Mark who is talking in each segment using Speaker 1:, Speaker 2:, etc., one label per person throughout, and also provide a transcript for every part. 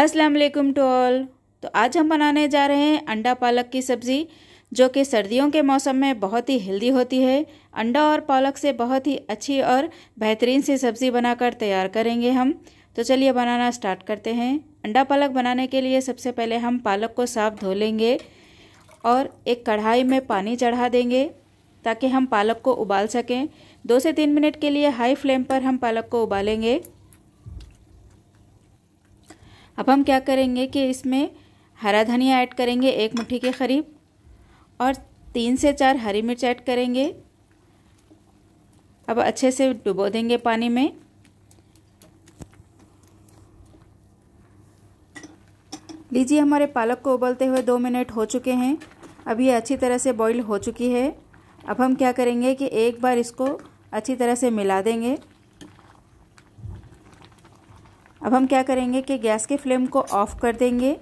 Speaker 1: अस्सलाम वालेकुम to all तो आज हम बनाने जा रहे हैं अंडा पालक की सब्ज़ी जो कि सर्दियों के मौसम में बहुत ही हेल्दी होती है अंडा और पालक से बहुत ही अच्छी और बेहतरीन सी सब्ज़ी बनाकर तैयार करेंगे हम तो चलिए बनाना स्टार्ट करते हैं अंडा पालक बनाने के लिए सबसे पहले हम पालक को साफ धो लेंगे और एक कढ़ाई में पानी चढ़ा देंगे ताकि हम पालक को उबाल सकें दो से तीन मिनट के लिए हाई फ्लेम पर हम पालक को उबालेंगे अब हम क्या करेंगे कि इसमें हरा धनिया ऐड करेंगे एक मुट्ठी के करीब और तीन से चार हरी मिर्च ऐड करेंगे अब अच्छे से डुबो देंगे पानी में लीजिए हमारे पालक को उबलते हुए दो मिनट हो चुके हैं अब ये अच्छी तरह से बॉईल हो चुकी है अब हम क्या करेंगे कि एक बार इसको अच्छी तरह से मिला देंगे अब हम क्या करेंगे कि गैस के फ्लेम को ऑफ़ कर देंगे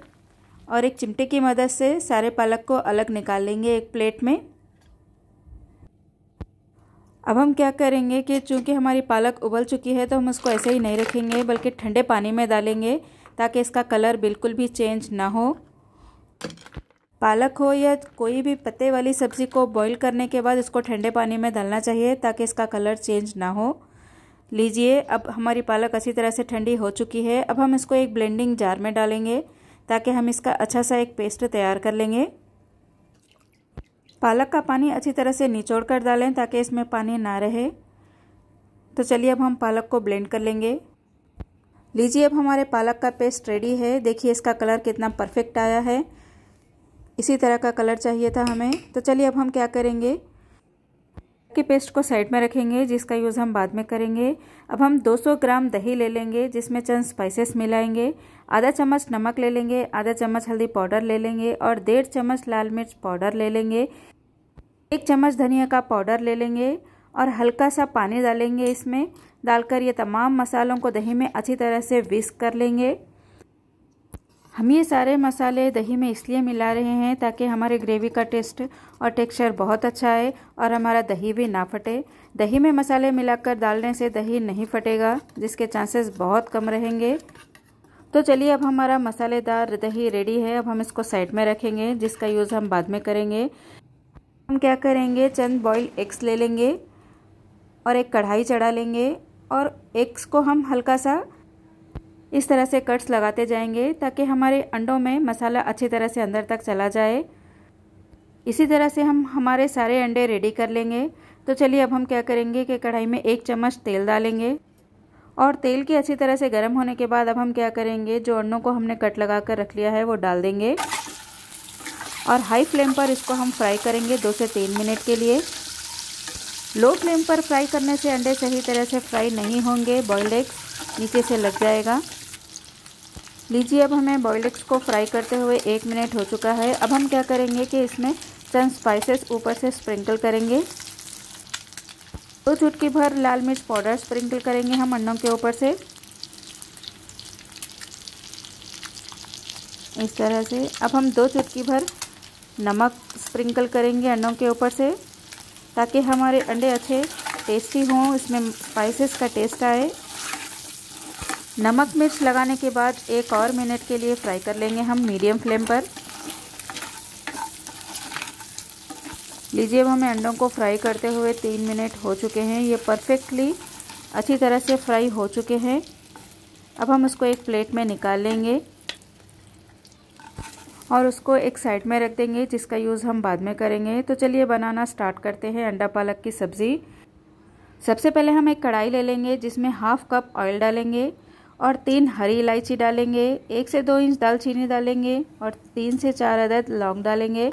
Speaker 1: और एक चिमटे की मदद से सारे पालक को अलग निकाल लेंगे एक प्लेट में अब हम क्या करेंगे कि चूंकि हमारी पालक उबल चुकी है तो हम उसको ऐसे ही नहीं रखेंगे बल्कि ठंडे पानी में डालेंगे ताकि इसका कलर बिल्कुल भी चेंज ना हो पालक हो या कोई भी पत्ते वाली सब्ज़ी को बॉईल करने के बाद इसको ठंडे पानी में डालना चाहिए ताकि इसका कलर चेंज ना हो लीजिए अब हमारी पालक अच्छी तरह से ठंडी हो चुकी है अब हम इसको एक ब्लेंडिंग जार में डालेंगे ताकि हम इसका अच्छा सा एक पेस्ट तैयार कर लेंगे पालक का पानी अच्छी तरह से निचोड़ कर डालें ताकि इसमें पानी ना रहे तो चलिए अब हम पालक को ब्लेंड कर लेंगे लीजिए अब हमारे पालक का पेस्ट रेडी है देखिए इसका कलर कितना परफेक्ट आया है इसी तरह का कलर चाहिए था हमें तो चलिए अब हम क्या करेंगे के पेस्ट को साइड में रखेंगे जिसका यूज़ हम बाद में करेंगे अब हम 200 ग्राम दही ले लेंगे जिसमें चंद स्पाइसेस मिलाएंगे आधा चम्मच नमक ले लेंगे आधा चम्मच हल्दी पाउडर ले लेंगे और डेढ़ चम्मच लाल मिर्च पाउडर ले लेंगे एक चम्मच धनिया का पाउडर ले लेंगे और हल्का सा पानी डालेंगे इसमें डालकर ये तमाम मसालों को दही में अच्छी तरह से विस्क कर लेंगे हम ये सारे मसाले दही में इसलिए मिला रहे हैं ताकि हमारे ग्रेवी का टेस्ट और टेक्सचर बहुत अच्छा आए और हमारा दही भी ना फटे दही में मसाले मिलाकर डालने से दही नहीं फटेगा जिसके चांसेस बहुत कम रहेंगे तो चलिए अब हमारा मसालेदार दही रेडी है अब हम इसको साइड में रखेंगे जिसका यूज़ हम बाद में करेंगे हम क्या करेंगे चंद बॉयल एग्स ले लेंगे और एक कढ़ाई चढ़ा लेंगे और एग्स को हम हल्का सा इस तरह से कट्स लगाते जाएंगे ताकि हमारे अंडों में मसाला अच्छी तरह से अंदर तक चला जाए इसी तरह से हम हमारे सारे अंडे रेडी कर लेंगे तो चलिए अब हम क्या करेंगे कि कढ़ाई में एक चम्मच तेल डालेंगे और तेल के अच्छी तरह से गर्म होने के बाद अब हम क्या करेंगे जो अंडों को हमने कट लगा कर रख लिया है वो डाल देंगे और हाई फ्लेम पर इसको हम फ्राई करेंगे दो से तीन मिनट के लिए लो फ्लेम पर फ्राई करने से अंडे सही तरह से फ्राई नहीं होंगे बॉयल्ड एग्स नीचे से लग जाएगा लीजिए अब हमें बॉयल एग्स को फ्राई करते हुए एक मिनट हो चुका है अब हम क्या करेंगे कि इसमें चंद स्पाइसेस ऊपर से स्प्रिंकल करेंगे दो तो चुटकी भर लाल मिर्च पाउडर स्प्रिंकल करेंगे हम अंडों के ऊपर से इस तरह से अब हम दो चुटकी भर नमक स्प्रिंकल करेंगे अंडों के ऊपर से ताकि हमारे अंडे अच्छे टेस्टी हों इसमें स्पाइसेस का टेस्ट आए नमक मिर्च लगाने के बाद एक और मिनट के लिए फ्राई कर लेंगे हम मीडियम फ्लेम पर लीजिए अब हमें अंडों को फ्राई करते हुए तीन मिनट हो चुके हैं ये परफेक्टली अच्छी तरह से फ्राई हो चुके हैं अब हम उसको एक प्लेट में निकाल लेंगे और उसको एक साइड में रख देंगे जिसका यूज़ हम बाद में करेंगे तो चलिए बनाना स्टार्ट करते हैं अंडा पालक की सब्ज़ी सबसे पहले हम एक कढ़ाई ले लेंगे जिसमें हाफ़ कप ऑयल डालेंगे और तीन हरी इलायची डालेंगे एक से दो इंच दालचीनी डालेंगे और तीन से चार अदद लौंग डालेंगे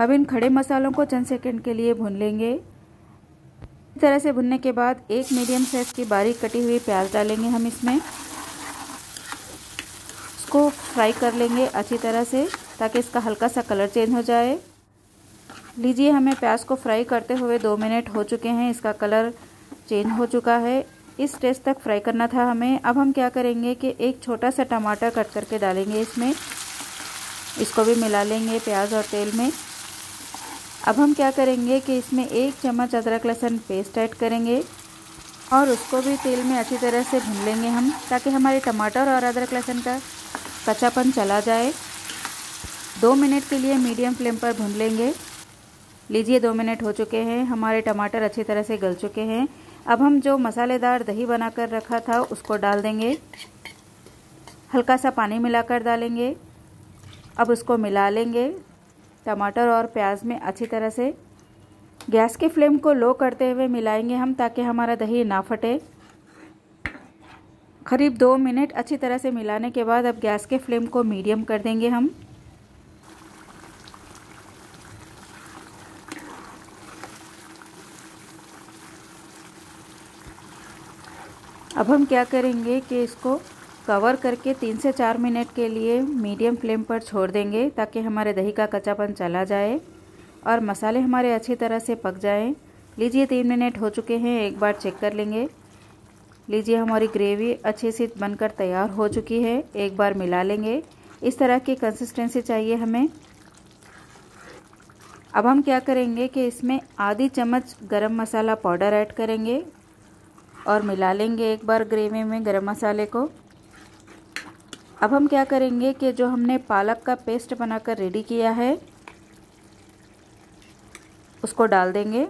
Speaker 1: अब इन खड़े मसालों को चंद सेकंड के लिए भून लेंगे इस तरह से भुनने के बाद एक मीडियम साइज़ की बारीक कटी हुई प्याज डालेंगे हम इसमें इसको फ्राई कर लेंगे अच्छी तरह से ताकि इसका हल्का सा कलर चेंज हो जाए लीजिए हमें प्याज को फ्राई करते हुए दो मिनट हो चुके हैं इसका कलर चेंज हो चुका है इस स्टेज तक फ्राई करना था हमें अब हम क्या करेंगे कि एक छोटा सा टमाटर कट करके डालेंगे इसमें इसको भी मिला लेंगे प्याज और तेल में अब हम क्या करेंगे कि इसमें एक चम्मच अदरक लहसुन पेस्ट ऐड करेंगे और उसको भी तेल में अच्छी तरह से भून लेंगे हम ताकि हमारे टमाटर और अदरक लहसुन का कच्चापन चला जाए दो मिनट के लिए मीडियम फ्लेम पर भून लेंगे लीजिए दो मिनट हो चुके हैं हमारे टमाटर अच्छी तरह से गल चुके हैं अब हम जो मसालेदार दही बनाकर रखा था उसको डाल देंगे हल्का सा पानी मिलाकर डालेंगे अब उसको मिला लेंगे टमाटर और प्याज में अच्छी तरह से गैस के फ्लेम को लो करते हुए मिलाएंगे हम ताकि हमारा दही ना फटे करीब दो मिनट अच्छी तरह से मिलाने के बाद अब गैस के फ्लेम को मीडियम कर देंगे हम अब हम क्या करेंगे कि इसको कवर करके तीन से चार मिनट के लिए मीडियम फ्लेम पर छोड़ देंगे ताकि हमारे दही का कच्चापन चला जाए और मसाले हमारे अच्छी तरह से पक जाएं लीजिए तीन मिनट हो चुके हैं एक बार चेक कर लेंगे लीजिए हमारी ग्रेवी अच्छे से बनकर तैयार हो चुकी है एक बार मिला लेंगे इस तरह की कंसिस्टेंसी चाहिए हमें अब हम क्या करेंगे कि इसमें आधी चम्मच गरम मसाला पाउडर ऐड करेंगे और मिला लेंगे एक बार ग्रेवी में गरम मसाले को अब हम क्या करेंगे कि जो हमने पालक का पेस्ट बनाकर रेडी किया है उसको डाल देंगे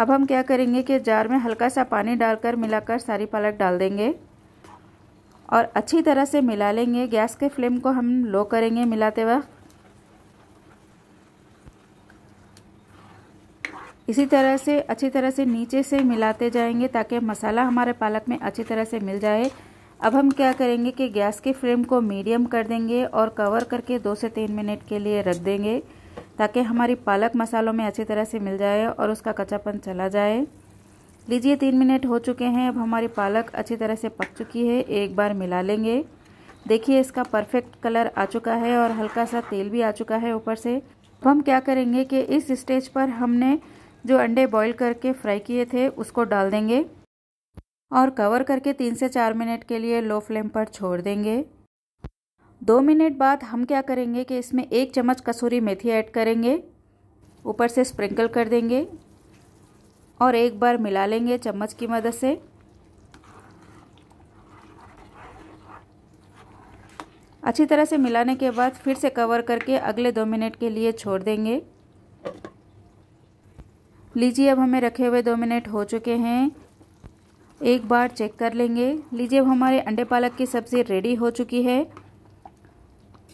Speaker 1: अब हम क्या करेंगे कि जार में हल्का सा पानी डालकर मिलाकर सारी पालक डाल देंगे और अच्छी तरह से मिला लेंगे गैस के फ्लेम को हम लो करेंगे मिलाते वक्त इसी तरह से अच्छी तरह से नीचे से मिलाते जाएंगे ताकि मसाला हमारे पालक में अच्छी तरह से मिल जाए अब हम क्या करेंगे कि गैस के फ्लेम को मीडियम कर देंगे और कवर करके दो से तीन मिनट के लिए रख देंगे ताकि हमारी पालक मसालों में अच्छी तरह से मिल जाए और उसका कच्चापन चला जाए लीजिए तीन मिनट हो चुके हैं अब हमारी पालक अच्छी तरह से पक चुकी है एक बार मिला लेंगे देखिए इसका परफेक्ट कलर आ चुका है और हल्का सा तेल भी आ चुका है ऊपर से अब हम क्या करेंगे कि इस स्टेज पर हमने जो अंडे बॉईल करके फ्राई किए थे उसको डाल देंगे और कवर करके तीन से चार मिनट के लिए लो फ्लेम पर छोड़ देंगे दो मिनट बाद हम क्या करेंगे कि इसमें एक चम्मच कसूरी मेथी ऐड करेंगे ऊपर से स्प्रिंकल कर देंगे और एक बार मिला लेंगे चम्मच की मदद से अच्छी तरह से मिलाने के बाद फिर से कवर करके अगले दो मिनट के लिए छोड़ देंगे लीजिए अब हमें रखे हुए दो मिनट हो चुके हैं एक बार चेक कर लेंगे लीजिए अब हमारे अंडे पालक की सब्ज़ी रेडी हो चुकी है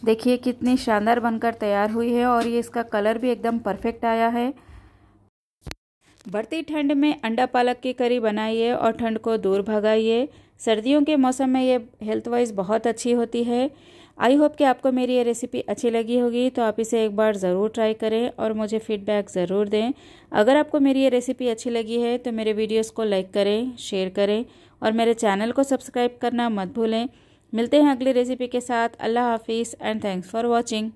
Speaker 1: देखिए कितनी शानदार बनकर तैयार हुई है और ये इसका कलर भी एकदम परफेक्ट आया है बढ़ती ठंड में अंडा पालक की करी बनाइए और ठंड को दूर भगाइए सर्दियों के मौसम में ये हेल्थ वाइज बहुत अच्छी होती है आई होप कि आपको मेरी ये रेसिपी अच्छी लगी होगी तो आप इसे एक बार ज़रूर ट्राई करें और मुझे फीडबैक ज़रूर दें अगर आपको मेरी ये रेसिपी अच्छी लगी है तो मेरे वीडियोस को लाइक करें शेयर करें और मेरे चैनल को सब्सक्राइब करना मत भूलें मिलते हैं अगली रेसिपी के साथ अल्लाह हाफिज़ एंड थैंक्स फॉर वॉचिंग